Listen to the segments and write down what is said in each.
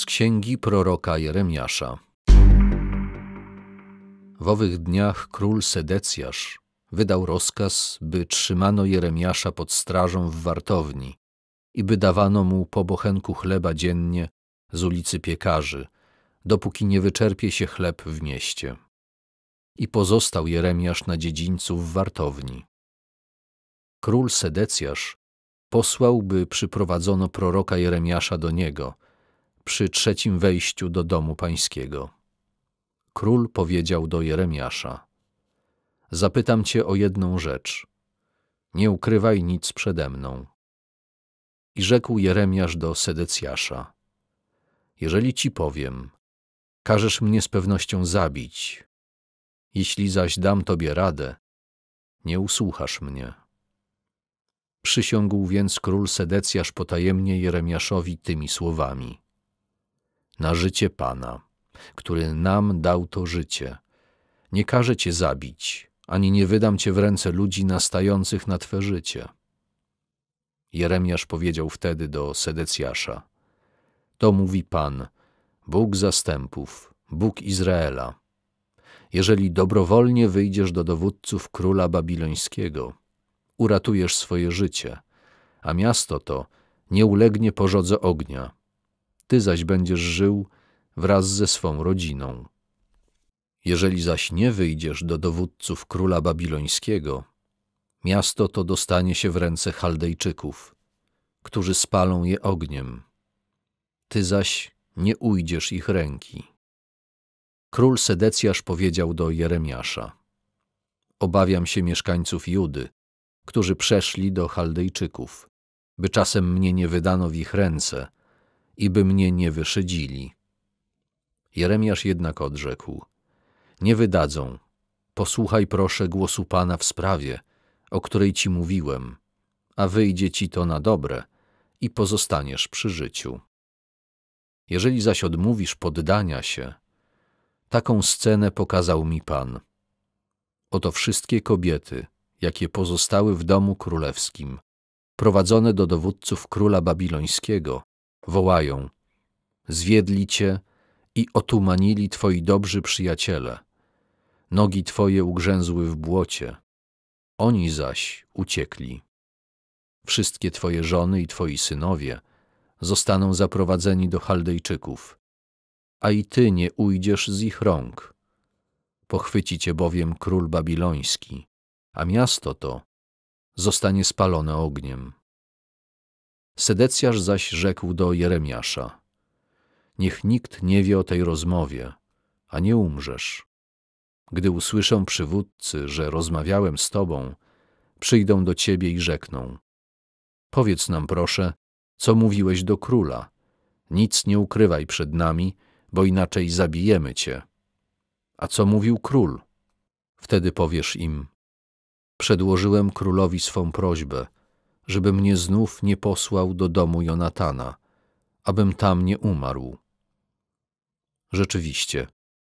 z księgi proroka Jeremiasza. W owych dniach król Sedecjasz wydał rozkaz, by trzymano Jeremiasza pod strażą w wartowni i by dawano mu po bochenku chleba dziennie z ulicy Piekarzy, dopóki nie wyczerpie się chleb w mieście. I pozostał Jeremiasz na dziedzińcu w wartowni. Król Sedecjasz posłał, by przyprowadzono proroka Jeremiasza do niego – przy trzecim wejściu do domu pańskiego. Król powiedział do Jeremiasza: Zapytam cię o jedną rzecz. Nie ukrywaj nic przede mną. I rzekł Jeremiasz do Sedecjasza: Jeżeli ci powiem, każesz mnie z pewnością zabić. Jeśli zaś dam tobie radę, nie usłuchasz mnie. Przysiągł więc król Sedecjasz potajemnie Jeremiaszowi tymi słowami na życie Pana, który nam dał to życie. Nie każę Cię zabić, ani nie wydam Cię w ręce ludzi nastających na Twe życie. Jeremiasz powiedział wtedy do Sedecjasza, To mówi Pan, Bóg zastępów, Bóg Izraela. Jeżeli dobrowolnie wyjdziesz do dowódców króla babilońskiego, uratujesz swoje życie, a miasto to nie ulegnie pożodze ognia, ty zaś będziesz żył wraz ze swą rodziną. Jeżeli zaś nie wyjdziesz do dowódców króla babilońskiego, miasto to dostanie się w ręce Chaldejczyków, którzy spalą je ogniem. Ty zaś nie ujdziesz ich ręki. Król Sedecjasz powiedział do Jeremiasza: Obawiam się mieszkańców Judy, którzy przeszli do Chaldejczyków, by czasem mnie nie wydano w ich ręce i by mnie nie wyszedzili. Jeremiasz jednak odrzekł: Nie wydadzą. Posłuchaj proszę głosu Pana w sprawie, o której ci mówiłem, a wyjdzie ci to na dobre i pozostaniesz przy życiu. Jeżeli zaś odmówisz poddania się, taką scenę pokazał mi Pan. Oto wszystkie kobiety, jakie pozostały w domu królewskim, prowadzone do dowódców króla babilońskiego, wołają: Zwiedli cię i otumanili twoi dobrzy przyjaciele. Nogi twoje ugrzęzły w błocie, oni zaś uciekli. Wszystkie twoje żony i twoi synowie zostaną zaprowadzeni do Chaldejczyków, a i ty nie ujdziesz z ich rąk. Pochwyci cię bowiem król babiloński, a miasto to zostanie spalone ogniem. Sedecjarz zaś rzekł do Jeremiasza: Niech nikt nie wie o tej rozmowie, a nie umrzesz. Gdy usłyszą przywódcy, że rozmawiałem z tobą, przyjdą do ciebie i rzekną: Powiedz nam, proszę, co mówiłeś do króla. Nic nie ukrywaj przed nami, bo inaczej zabijemy cię. A co mówił król? Wtedy powiesz im: Przedłożyłem królowi swą prośbę żeby mnie znów nie posłał do domu Jonatana, abym tam nie umarł. Rzeczywiście,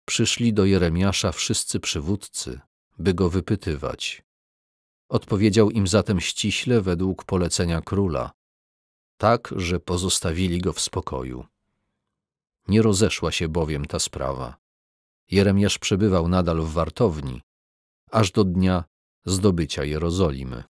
przyszli do Jeremiasza wszyscy przywódcy, by go wypytywać. Odpowiedział im zatem ściśle według polecenia króla, tak, że pozostawili go w spokoju. Nie rozeszła się bowiem ta sprawa. Jeremiasz przebywał nadal w wartowni, aż do dnia zdobycia Jerozolimy.